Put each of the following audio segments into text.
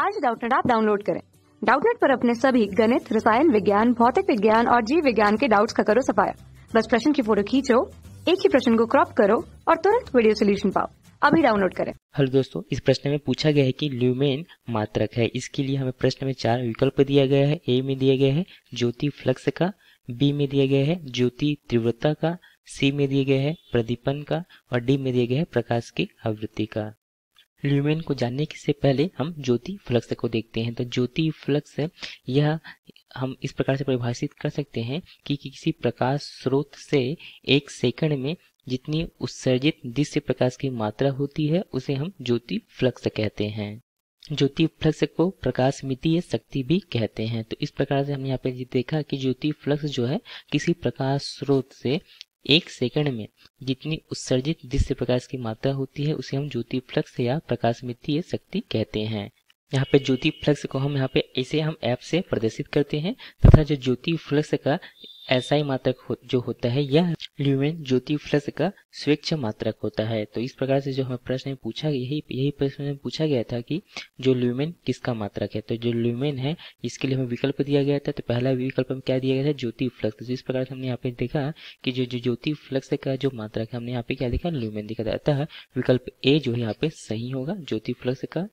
आज डाउटनेट आप डाउनलोड करें डाउटनेट पर अपने सभी गणित रसायन विज्ञान भौतिक विज्ञान और जीव विज्ञान के डाउट्स का करो सफाया बस प्रश्न की फोटो खींचो एक ही प्रश्न को क्रॉप करो और तुरंत वीडियो सोल्यूशन पाओ अभी डाउनलोड करें हेलो दोस्तों इस प्रश्न में पूछा गया है कि ल्यूमेन मात्रक है इसके लिए हमें प्रश्न में चार विकल्प दिया गया है ए में दिया गया है ज्योति फ्लक्स का बी में दिया गया है ज्योति तीव्रता का सी में दिया गया है प्रदीपन का और डी में दिया गया है प्रकाश की आवृत्ति का ल्यूमेन को जानने से पहले हम ज्योति फ्लक्स को देखते हैं तो ज्योति फ्लक्स यह हम इस प्रकार से परिभाषित कर सकते हैं कि किसी प्रकाश स्रोत से एक सेकंड में जितनी उत्सर्जित दृश्य प्रकाश की मात्रा होती है उसे हम ज्योति फ्लक्स कहते हैं ज्योति फ्लक्स को प्रकाश मितीय शक्ति भी कहते हैं तो इस प्रकार से हमने यहाँ पे देखा कि ज्योति फ्लक्स जो है किसी प्रकाश स्रोत से एक सेकंड में जितनी उत्सर्जित दृश्य प्रकाश की मात्रा होती है उसे हम ज्योति फ्लक्स या प्रकाशमितीय शक्ति कहते हैं यहाँ पे ज्योति फ्लक्स को हम यहाँ पे ऐसे हम ऐप से प्रदर्शित करते हैं तथा जो ज्योति फ्लक्स का ऐसा ही मात्रक हो, जो होता है यह ल्यूमेन ज्योति फ्लस का स्वेच्छ मात्रक होता है तो इस प्रकार से जो हमें प्रश्न पूछा यही यही प्रश्न में पूछा गया था कि जो ल्यूमेन किसका मात्रक है तो जो ल्यूमेन है इसके लिए हमें विकल्प दिया गया था तो पहला विकल्प में क्या दिया गया था ज्योति फ्लक्स तो इस प्रकार से हमने यहाँ पे देखा कि जो ज्योति फ्लक्स का जो मात्रक है हमने यहाँ पे क्या देखा ल्यूमेन दिखा था अतः विकल्प ए जो है यहाँ पे सही होगा ज्योति फ्लक्स का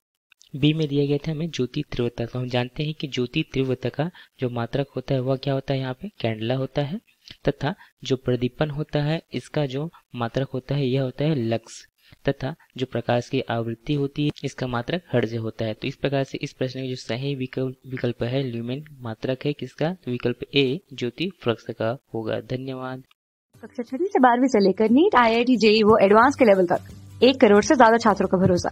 बी में दिया गया था हमें ज्योति तीव्रता तो हम जानते हैं कि ज्योति तीव्रता का जो मात्रक होता है वह क्या होता है यहाँ पे कैंडला होता है तथा जो प्रदीपन होता है इसका जो मात्रक होता है यह होता है लक्स तथा जो प्रकाश की आवृत्ति होती है इसका मात्रक हर्ज होता है तो इस प्रकार से इस प्रश्न का जो सही विकल्प है ल्यूमेन मात्रक है किसका तो विकल्प ए ज्योति फ्लक्स का होगा धन्यवाद कक्षा छठी से बारहवीं से लेकर NEET I I T JEE वो एडवांस के लेवल तक एक करोड़ से ज्यादा छात्रों का भरोसा